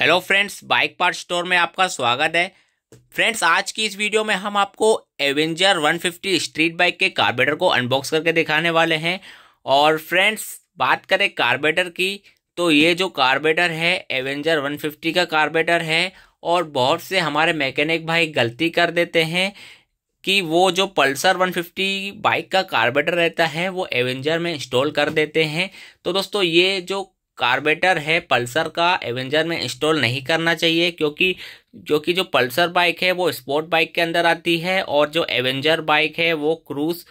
hello friends bike part store में आपका स्वागत है फ्रेंड्स आज की इस वीडियो में हम आपको एवेंजर 150 स्ट्रीट बाइक के कार्बेटर को अनबॉक्स करके दिखाने वाले हैं और फ्रेंड्स बात करें कार्बेटर की तो ये जो कार्बेटर है एवेंजर 150 का कार्बेटर है और बहुत से हमारे मैकेनिक भाई गलती कर देते हैं कि वो जो पल्सर 150 बाइक का कार्बेटर रहता है वो एवेंजर में इंस्टॉल कर देते हैं तो दोस्तों ये जो कार्बेटर है पल्सर का एवेंजर में इंस्टॉल नहीं करना चाहिए क्योंकि जो कि जो पल्सर बाइक है वो स्पोर्ट बाइक के अंदर आती है और जो एवेंजर बाइक है वो क्रूज़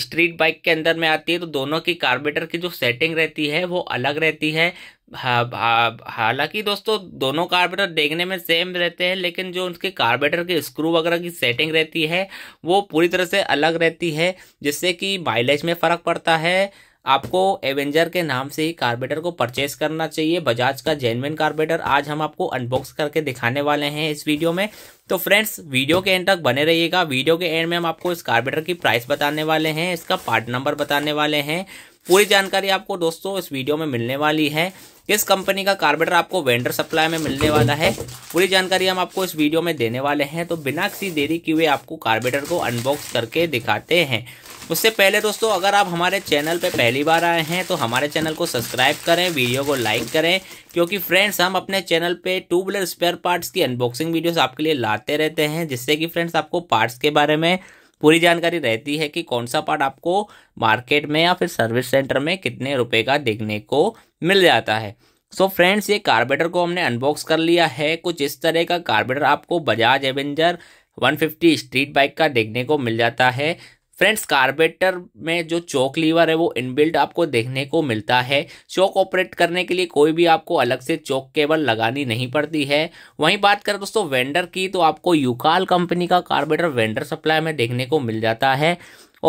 स्ट्रीट बाइक के अंदर में आती है तो दोनों की कार्बेटर की जो सेटिंग रहती है वो अलग रहती है हालांकि दोस्तों दोनों कार्बेटर देखने में सेम रहते हैं लेकिन जो उनके कार्बेटर के स्क्रू वगैरह की सेटिंग रहती है वो पूरी तरह से अलग रहती है जिससे कि माइलेज में फ़र्क पड़ता है आपको एवेंजर के नाम से ही कार्बेटर को परचेस करना चाहिए बजाज का जेनविन कार्बेटर आज हम आपको अनबॉक्स करके दिखाने वाले हैं इस वीडियो में तो फ्रेंड्स वीडियो के एंड तक बने रहिएगा वीडियो के एंड में हम आपको इस कार्बेटर की प्राइस बताने वाले हैं इसका पार्ट नंबर बताने वाले हैं पूरी जानकारी आपको दोस्तों इस वीडियो में मिलने वाली है किस कंपनी का कार्बेटर आपको वेंडर सप्लाई में मिलने वाला है पूरी जानकारी हम आपको इस वीडियो में देने वाले हैं तो बिना किसी देरी किए आपको कार्बेटर को अनबॉक्स करके दिखाते हैं उससे पहले दोस्तों अगर आप हमारे चैनल पर पहली बार आए हैं तो हमारे चैनल को सब्सक्राइब करें वीडियो को लाइक करें क्योंकि फ्रेंड्स हम अपने चैनल पे टू व्हीलर स्पेयर पार्ट्स की अनबॉक्सिंग वीडियोस आपके लिए लाते रहते हैं जिससे कि फ्रेंड्स आपको पार्ट्स के बारे में पूरी जानकारी रहती है कि कौन सा पार्ट आपको मार्केट में या फिर सर्विस सेंटर में कितने रुपये का देखने को मिल जाता है सो so फ्रेंड्स ये कार्बेटर को हमने अनबॉक्स कर लिया है कुछ इस तरह का कार्बेटर आपको बजाज एवेंजर 150 स्ट्रीट बाइक का देखने को मिल जाता है फ्रेंड्स कार्बेटर में जो चौक लीवर है वो इनबिल्ट आपको देखने को मिलता है चौक ऑपरेट करने के लिए कोई भी आपको अलग से चौक केबल लगानी नहीं पड़ती है वहीं बात करें दोस्तों वेंडर की तो आपको यूकाल कंपनी का कार्बेटर वेंडर सप्लाई में देखने को मिल जाता है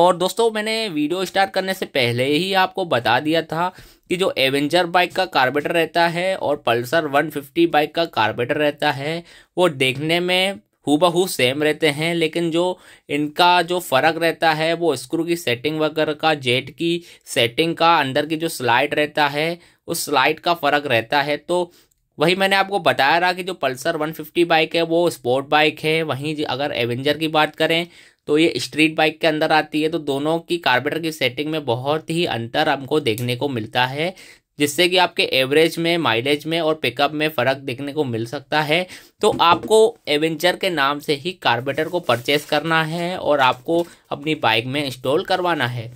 और दोस्तों मैंने वीडियो स्टार्ट करने से पहले ही आपको बता दिया था कि जो एवेंजर बाइक का कार्बेटर रहता है और पल्सर 150 बाइक का कार्बेटर रहता है वो देखने में हु सेम रहते हैं लेकिन जो इनका जो फ़र्क रहता है वो स्क्रू की सेटिंग वगैरह का जेट की सेटिंग का अंदर की जो स्लाइड रहता है उस स्लाइड का फ़र्क रहता है तो वही मैंने आपको बताया रहा कि जो पल्सर 150 बाइक है वो स्पोर्ट बाइक है वहीं अगर एवेंजर की बात करें तो ये स्ट्रीट बाइक के अंदर आती है तो दोनों की कार्बेटर की सेटिंग में बहुत ही अंतर हमको देखने को मिलता है जिससे कि आपके एवरेज में माइलेज में और पिकअप में फ़र्क देखने को मिल सकता है तो आपको एवेंचर के नाम से ही कार्बेटर को परचेस करना है और आपको अपनी बाइक में इंस्टॉल करवाना है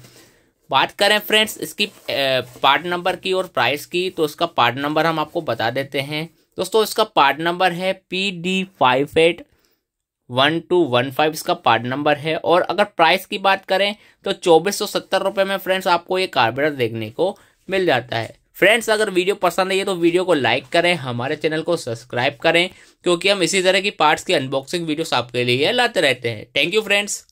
बात करें फ्रेंड्स इसकी पार्ट नंबर की और प्राइस की तो इसका पार्ट नंबर हम आपको बता देते हैं दोस्तों इसका पार्ट नंबर है P D five eight one two one five इसका पार्ट नंबर है और अगर प्राइस की बात करें तो चौबीस सौ सत्तर रुपये में फ्रेंड्स आपको ये कार्बेटर देखने को मिल जाता है फ्रेंड्स अगर वीडियो पसंद आई है तो वीडियो को लाइक करें हमारे चैनल को सब्सक्राइब करें क्योंकि हम इसी तरह की पार्ट्स की अनबॉक्सिंग वीडियोस आपके लिए लाते रहते हैं थैंक यू फ्रेंड्स